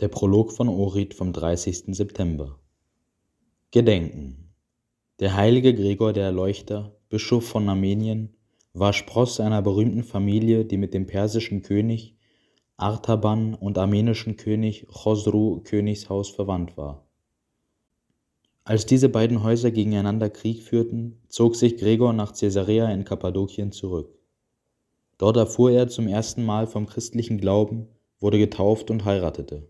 Der Prolog von Orit vom 30. September. Gedenken. Der heilige Gregor der Erleuchter, Bischof von Armenien, war Spross einer berühmten Familie, die mit dem persischen König Artaban und armenischen König Chosru Königshaus verwandt war. Als diese beiden Häuser gegeneinander Krieg führten, zog sich Gregor nach Caesarea in Kappadokien zurück. Dort erfuhr er zum ersten Mal vom christlichen Glauben, wurde getauft und heiratete.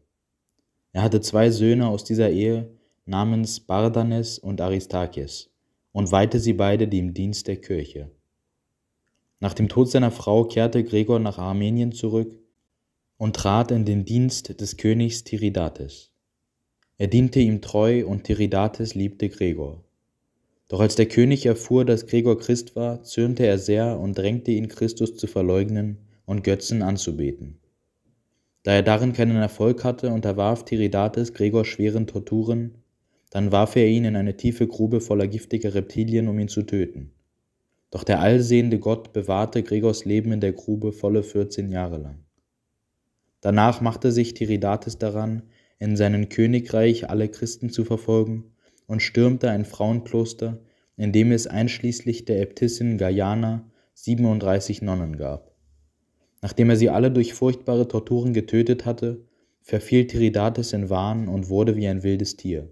Er hatte zwei Söhne aus dieser Ehe namens Bardanes und Aristarches und weihte sie beide dem Dienst der Kirche. Nach dem Tod seiner Frau kehrte Gregor nach Armenien zurück und trat in den Dienst des Königs Tiridates. Er diente ihm treu und Tiridates liebte Gregor. Doch als der König erfuhr, dass Gregor Christ war, zürnte er sehr und drängte ihn, Christus zu verleugnen und Götzen anzubeten. Da er darin keinen Erfolg hatte, unterwarf Tiridates Gregor schweren Torturen, dann warf er ihn in eine tiefe Grube voller giftiger Reptilien, um ihn zu töten. Doch der allsehende Gott bewahrte Gregors Leben in der Grube volle 14 Jahre lang. Danach machte sich Tiridates daran, in seinem Königreich alle Christen zu verfolgen und stürmte ein Frauenkloster, in dem es einschließlich der Äbtissin Gayana 37 Nonnen gab. Nachdem er sie alle durch furchtbare Torturen getötet hatte, verfiel Tiridates in Wahn und wurde wie ein wildes Tier.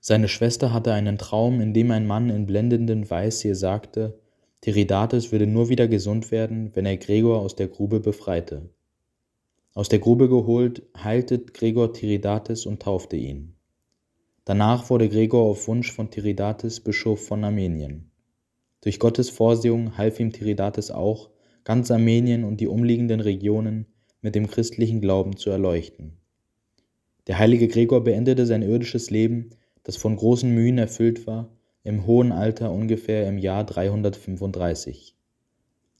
Seine Schwester hatte einen Traum, in dem ein Mann in blendendem Weiß ihr sagte, Tiridates würde nur wieder gesund werden, wenn er Gregor aus der Grube befreite. Aus der Grube geholt, heilte Gregor Tiridates und taufte ihn. Danach wurde Gregor auf Wunsch von Tiridates Bischof von Armenien. Durch Gottes Vorsehung half ihm Tiridates auch, ganz Armenien und die umliegenden Regionen mit dem christlichen Glauben zu erleuchten. Der heilige Gregor beendete sein irdisches Leben, das von großen Mühen erfüllt war, im hohen Alter ungefähr im Jahr 335.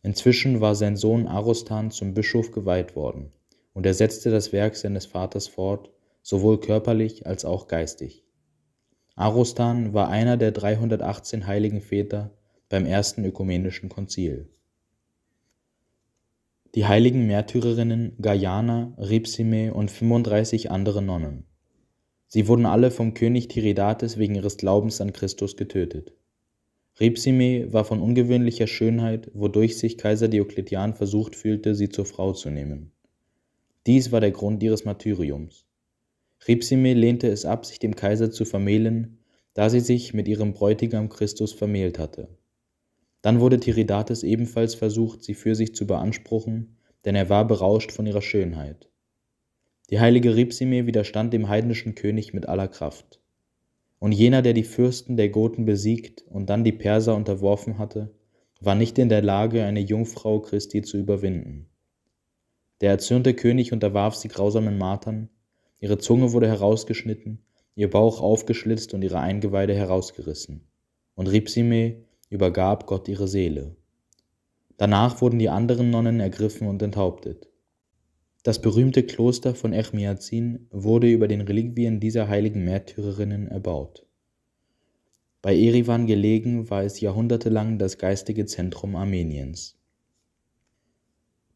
Inzwischen war sein Sohn Arostan zum Bischof geweiht worden und er setzte das Werk seines Vaters fort, sowohl körperlich als auch geistig. Arostan war einer der 318 heiligen Väter beim ersten ökumenischen Konzil die heiligen Märtyrerinnen Gayana, Ripsime und 35 andere Nonnen. Sie wurden alle vom König Tiridates wegen ihres Glaubens an Christus getötet. Ripsime war von ungewöhnlicher Schönheit, wodurch sich Kaiser Diokletian versucht fühlte, sie zur Frau zu nehmen. Dies war der Grund ihres Martyriums. Ripsime lehnte es ab, sich dem Kaiser zu vermählen, da sie sich mit ihrem Bräutigam Christus vermählt hatte. Dann wurde Tiridates ebenfalls versucht, sie für sich zu beanspruchen, denn er war berauscht von ihrer Schönheit. Die heilige Ripsime widerstand dem heidnischen König mit aller Kraft. Und jener, der die Fürsten der Goten besiegt und dann die Perser unterworfen hatte, war nicht in der Lage, eine Jungfrau Christi zu überwinden. Der erzürnte König unterwarf sie grausamen Martern, ihre Zunge wurde herausgeschnitten, ihr Bauch aufgeschlitzt und ihre Eingeweide herausgerissen. Und Ripsime übergab Gott ihre Seele. Danach wurden die anderen Nonnen ergriffen und enthauptet. Das berühmte Kloster von Echmiazin wurde über den Reliquien dieser heiligen Märtyrerinnen erbaut. Bei Erivan gelegen war es jahrhundertelang das geistige Zentrum Armeniens.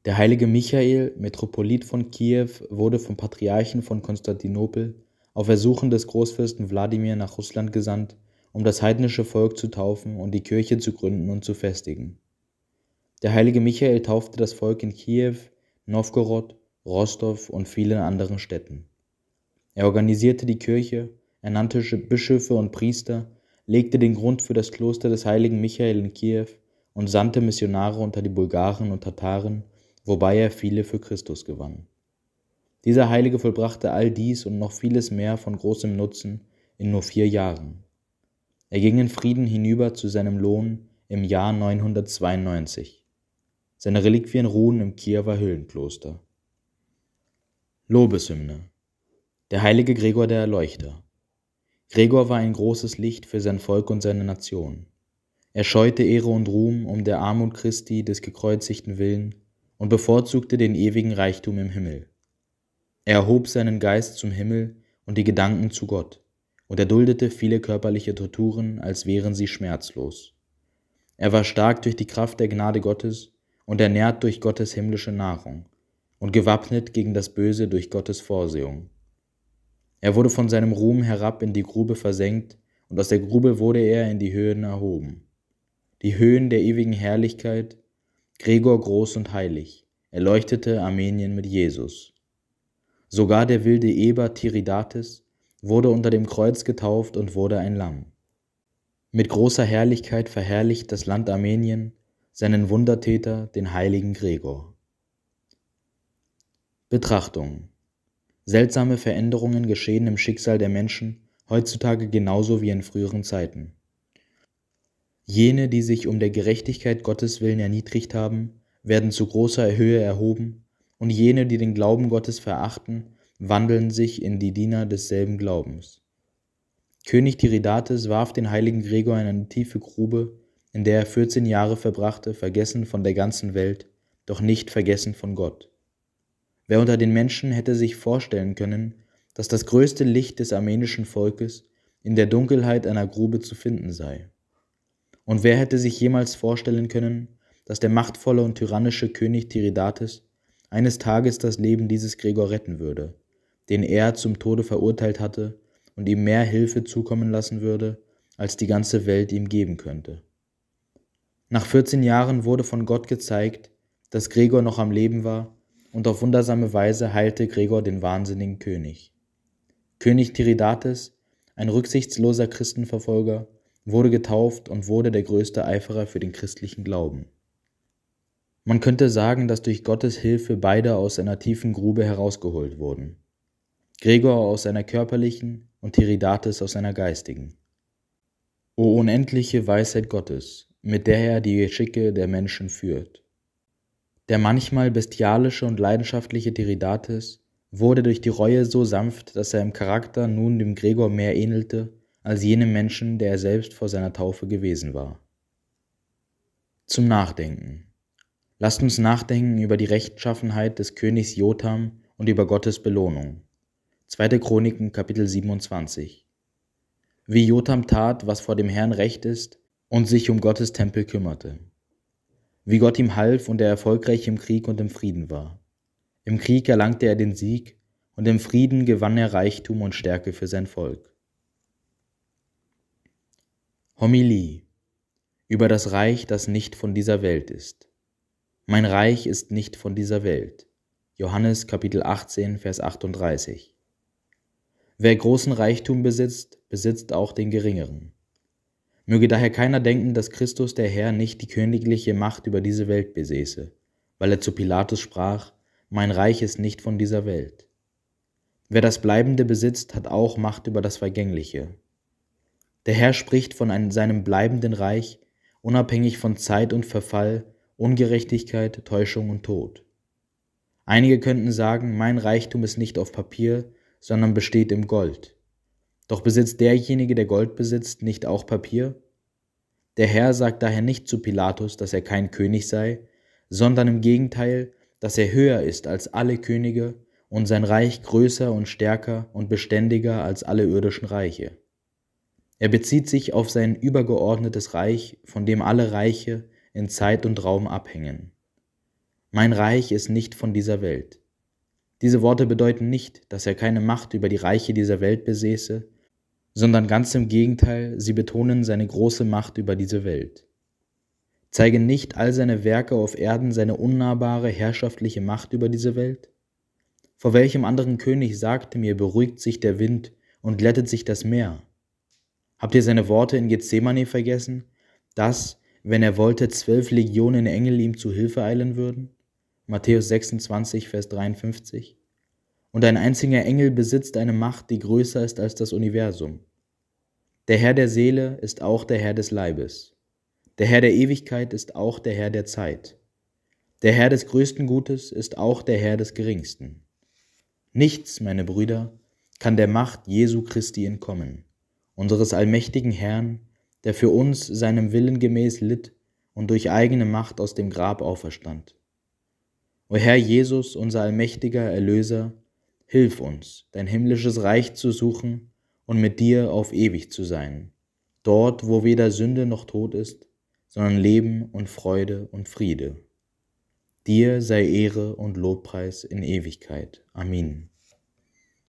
Der heilige Michael, Metropolit von Kiew, wurde vom Patriarchen von Konstantinopel auf Ersuchen des Großfürsten Wladimir nach Russland gesandt um das heidnische Volk zu taufen und die Kirche zu gründen und zu festigen. Der heilige Michael taufte das Volk in Kiew, Nowgorod, Rostow und vielen anderen Städten. Er organisierte die Kirche, ernannte Bischöfe und Priester, legte den Grund für das Kloster des heiligen Michael in Kiew und sandte Missionare unter die Bulgaren und Tataren, wobei er viele für Christus gewann. Dieser Heilige vollbrachte all dies und noch vieles mehr von großem Nutzen in nur vier Jahren. Er ging in Frieden hinüber zu seinem Lohn im Jahr 992. Seine Reliquien ruhen im Kiewer Höhlenkloster. Lobeshymne. Der heilige Gregor der Erleuchter. Gregor war ein großes Licht für sein Volk und seine Nation. Er scheute Ehre und Ruhm um der Armut Christi des gekreuzigten Willen und bevorzugte den ewigen Reichtum im Himmel. Er erhob seinen Geist zum Himmel und die Gedanken zu Gott und er duldete viele körperliche Torturen, als wären sie schmerzlos. Er war stark durch die Kraft der Gnade Gottes und ernährt durch Gottes himmlische Nahrung und gewappnet gegen das Böse durch Gottes Vorsehung. Er wurde von seinem Ruhm herab in die Grube versenkt, und aus der Grube wurde er in die Höhen erhoben. Die Höhen der ewigen Herrlichkeit, Gregor groß und heilig, erleuchtete Armenien mit Jesus. Sogar der wilde Eber Tiridates wurde unter dem Kreuz getauft und wurde ein Lamm. Mit großer Herrlichkeit verherrlicht das Land Armenien seinen Wundertäter, den heiligen Gregor. Betrachtung. Seltsame Veränderungen geschehen im Schicksal der Menschen heutzutage genauso wie in früheren Zeiten. Jene, die sich um der Gerechtigkeit Gottes willen erniedrigt haben, werden zu großer Höhe erhoben, und jene, die den Glauben Gottes verachten, wandeln sich in die Diener desselben Glaubens. König Tiridates warf den heiligen Gregor in eine tiefe Grube, in der er 14 Jahre verbrachte, vergessen von der ganzen Welt, doch nicht vergessen von Gott. Wer unter den Menschen hätte sich vorstellen können, dass das größte Licht des armenischen Volkes in der Dunkelheit einer Grube zu finden sei? Und wer hätte sich jemals vorstellen können, dass der machtvolle und tyrannische König Tiridates eines Tages das Leben dieses Gregor retten würde? den er zum Tode verurteilt hatte, und ihm mehr Hilfe zukommen lassen würde, als die ganze Welt ihm geben könnte. Nach 14 Jahren wurde von Gott gezeigt, dass Gregor noch am Leben war, und auf wundersame Weise heilte Gregor den wahnsinnigen König. König Tiridates, ein rücksichtsloser Christenverfolger, wurde getauft und wurde der größte Eiferer für den christlichen Glauben. Man könnte sagen, dass durch Gottes Hilfe beide aus einer tiefen Grube herausgeholt wurden. Gregor aus seiner körperlichen und Tiridates aus seiner geistigen. O unendliche Weisheit Gottes, mit der er die Geschicke der Menschen führt. Der manchmal bestialische und leidenschaftliche Tiridates wurde durch die Reue so sanft, dass er im Charakter nun dem Gregor mehr ähnelte als jenem Menschen, der er selbst vor seiner Taufe gewesen war. Zum Nachdenken. Lasst uns nachdenken über die Rechtschaffenheit des Königs Jotham und über Gottes Belohnung. 2. Chroniken, Kapitel 27. Wie Jotam tat, was vor dem Herrn recht ist und sich um Gottes Tempel kümmerte. Wie Gott ihm half und er erfolgreich im Krieg und im Frieden war. Im Krieg erlangte er den Sieg und im Frieden gewann er Reichtum und Stärke für sein Volk. Homilie über das Reich, das nicht von dieser Welt ist. Mein Reich ist nicht von dieser Welt. Johannes Kapitel 18, Vers 38. Wer großen Reichtum besitzt, besitzt auch den geringeren. Möge daher keiner denken, dass Christus der Herr nicht die königliche Macht über diese Welt besäße, weil er zu Pilatus sprach, mein Reich ist nicht von dieser Welt. Wer das Bleibende besitzt, hat auch Macht über das Vergängliche. Der Herr spricht von einem, seinem bleibenden Reich, unabhängig von Zeit und Verfall, Ungerechtigkeit, Täuschung und Tod. Einige könnten sagen, mein Reichtum ist nicht auf Papier, sondern besteht im Gold. Doch besitzt derjenige, der Gold besitzt, nicht auch Papier? Der Herr sagt daher nicht zu Pilatus, dass er kein König sei, sondern im Gegenteil, dass er höher ist als alle Könige und sein Reich größer und stärker und beständiger als alle irdischen Reiche. Er bezieht sich auf sein übergeordnetes Reich, von dem alle Reiche in Zeit und Raum abhängen. Mein Reich ist nicht von dieser Welt. Diese Worte bedeuten nicht, dass er keine Macht über die Reiche dieser Welt besäße, sondern ganz im Gegenteil, sie betonen seine große Macht über diese Welt. Zeigen nicht all seine Werke auf Erden seine unnahbare herrschaftliche Macht über diese Welt? Vor welchem anderen König sagte mir, beruhigt sich der Wind und glättet sich das Meer? Habt ihr seine Worte in Gethsemane vergessen, dass, wenn er wollte, zwölf Legionen Engel ihm zu Hilfe eilen würden? Matthäus 26, Vers 53. Und ein einziger Engel besitzt eine Macht, die größer ist als das Universum. Der Herr der Seele ist auch der Herr des Leibes. Der Herr der Ewigkeit ist auch der Herr der Zeit. Der Herr des größten Gutes ist auch der Herr des geringsten. Nichts, meine Brüder, kann der Macht Jesu Christi entkommen, unseres allmächtigen Herrn, der für uns seinem Willen gemäß litt und durch eigene Macht aus dem Grab auferstand. O Herr Jesus, unser allmächtiger Erlöser, hilf uns, dein himmlisches Reich zu suchen und mit dir auf ewig zu sein, dort, wo weder Sünde noch Tod ist, sondern Leben und Freude und Friede. Dir sei Ehre und Lobpreis in Ewigkeit. Amen.